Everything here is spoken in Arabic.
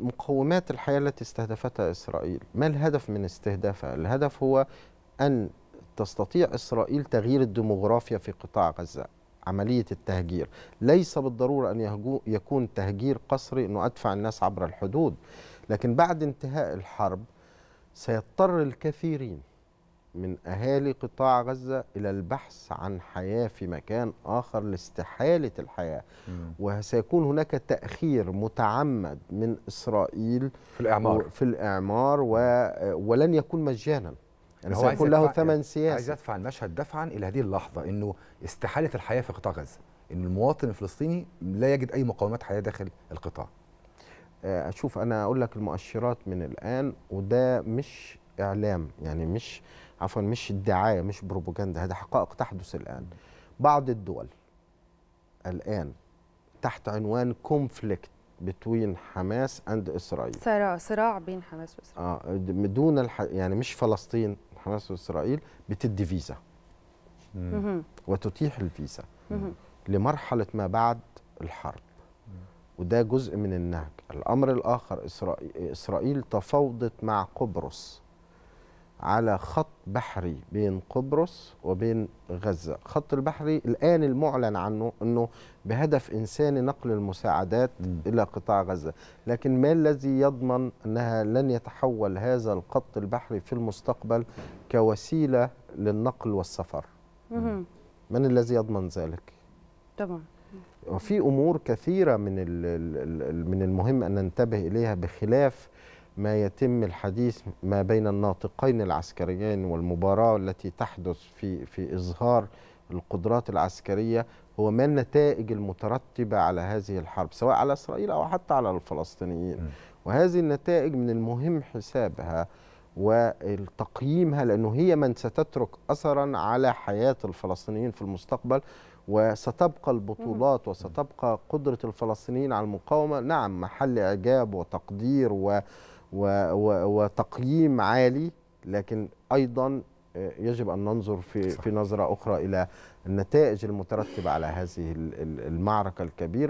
مقومات الحياة التي استهدفتها إسرائيل ما الهدف من استهدافها؟ الهدف هو أن تستطيع إسرائيل تغيير الديموغرافيا في قطاع غزة عملية التهجير ليس بالضرورة أن يكون تهجير قسري أنه أدفع الناس عبر الحدود لكن بعد انتهاء الحرب سيضطر الكثيرين من أهالي قطاع غزة إلى البحث عن حياة في مكان آخر لاستحالة الحياة وسيكون هناك تأخير متعمد من إسرائيل في الإعمار في الإعمار و... ولن يكون مجانا يعني هو سيكون له ثمن سياسي عايز أدفع المشهد دفعا إلى هذه اللحظة أنه استحالة الحياة في قطاع غزة أن المواطن الفلسطيني لا يجد أي مقومات حياة داخل القطاع آه، أشوف أنا أقول لك المؤشرات من الآن وده مش اعلام يعني مش عفوا مش الدعايه مش بروباجندا هذه حقائق تحدث الان بعض الدول الان تحت عنوان كونفليكت بتوين حماس اند اسرائيل صراع صراع بين حماس واسرائيل اه دون الح... يعني مش فلسطين حماس واسرائيل بتدي فيزا وتتيح الفيزا لمرحله ما بعد الحرب وده جزء من النهج الامر الاخر اسرائيل, إسرائيل تفاوضت مع قبرص على خط بحري بين قبرص وبين غزة خط البحري الآن المعلن عنه أنه بهدف إنساني نقل المساعدات م. إلى قطاع غزة لكن ما الذي يضمن أنها لن يتحول هذا الخط البحري في المستقبل كوسيلة للنقل والسفر م. من الذي يضمن ذلك؟ طبعا وفي أمور كثيرة من من المهم أن ننتبه إليها بخلاف ما يتم الحديث ما بين الناطقين العسكريين والمباراة التي تحدث في في إظهار القدرات العسكرية هو ما النتائج المترتبة على هذه الحرب سواء على إسرائيل أو حتى على الفلسطينيين وهذه النتائج من المهم حسابها وتقييمها لأنه هي من ستترك أثرا على حياة الفلسطينيين في المستقبل وستبقى البطولات وستبقى قدرة الفلسطينيين على المقاومة نعم محل إعجاب وتقدير و و و وتقييم عالي لكن ايضا آه، يجب ان ننظر في في نظره اخرى الى النتائج المترتبه على هذه المعركه الكبيره